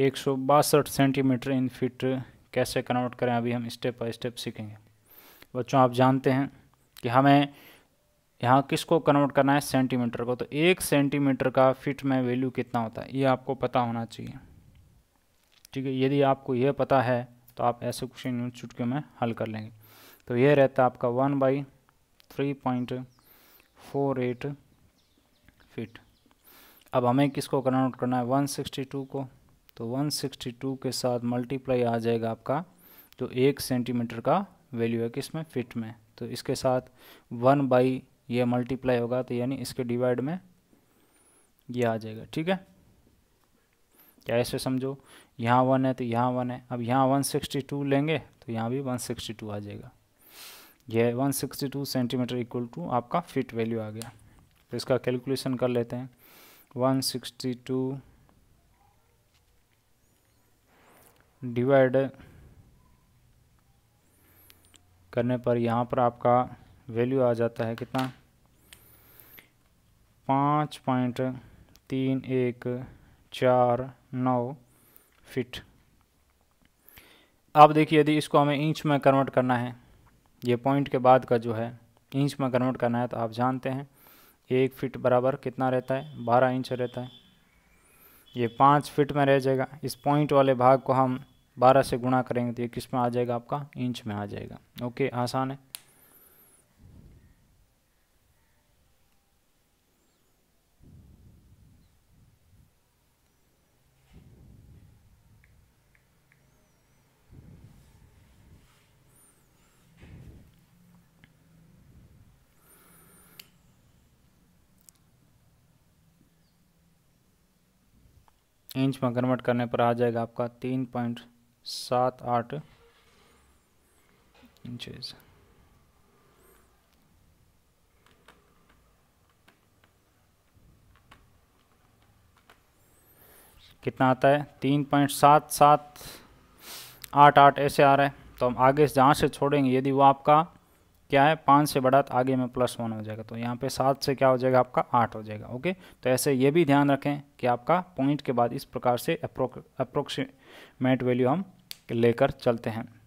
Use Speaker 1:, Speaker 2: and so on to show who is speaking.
Speaker 1: एक सौ बासठ सेंटीमीटर इन फीट कैसे कन्वर्ट करें अभी हम स्टेप बाय स्टेप सीखेंगे बच्चों आप जानते हैं कि हमें यहाँ किसको कन्वर्ट करना है सेंटीमीटर को तो एक सेंटीमीटर का फिट में वैल्यू कितना होता है ये आपको पता होना चाहिए ठीक है यदि आपको यह पता है तो आप ऐसे क्वेश्चन न्यूज चुटके में हल कर लेंगे तो यह रहता है आपका one by three point four eight feet अब हमें किसको कन्वर्ट करना है वन सिक्सटी टू को तो 162 के साथ मल्टीप्लाई आ जाएगा आपका तो एक सेंटीमीटर का वैल्यू है में फिट में तो इसके साथ वन बाई ये मल्टीप्लाई होगा तो यानी इसके डिवाइड में ये आ जाएगा ठीक है क्या ऐसे समझो यहाँ वन है तो यहाँ वन है अब यहाँ वन सिक्सटी टू लेंगे तो यहाँ भी वन सिक्सटी टू आ जाएगा यह one sixty two centimetre equal to आपका फिट वैल्यू आ गया तो इसका कैलकुलेशन कर लेते हैं वन सिक्सटी टू डिवाइड करने पर यहाँ पर आपका वैल्यू आ जाता है कितना पाँच पॉइंट तीन एक चार नौ फिट आप देखिए यदि इसको हमें इंच में कन्वर्ट करना है ये पॉइंट के बाद का जो है इंच में कन्वर्ट करना है तो आप जानते हैं एक फिट बराबर कितना रहता है बारह इंच रहता है ये पाँच फिट में रह जाएगा इस पॉइंट वाले भाग को हम बारह से गुणा करेंगे तो ये किस में आ जाएगा आपका इंच में आ जाएगा ओके आसान है इंच में कन्वर्ट करने पर आ जाएगा आपका तीन पॉइंट सात आठ इंचेस कितना आता है तीन पॉइंट सात सात आठ आठ ऐसे आ रहा है तो हम आगे जहाँ से छोड़ेंगे यदि वो आपका क्या है पाँच से बढ़ा तो आगे में प्लस वन हो जाएगा तो यहाँ पे सात से क्या हो जाएगा आपका आठ हो जाएगा ओके तो ऐसे ये भी ध्यान रखें कि आपका पॉइंट के बाद इस प्रकार से अप्रोक्सीमेट वैल्यू हम लेकर चलते हैं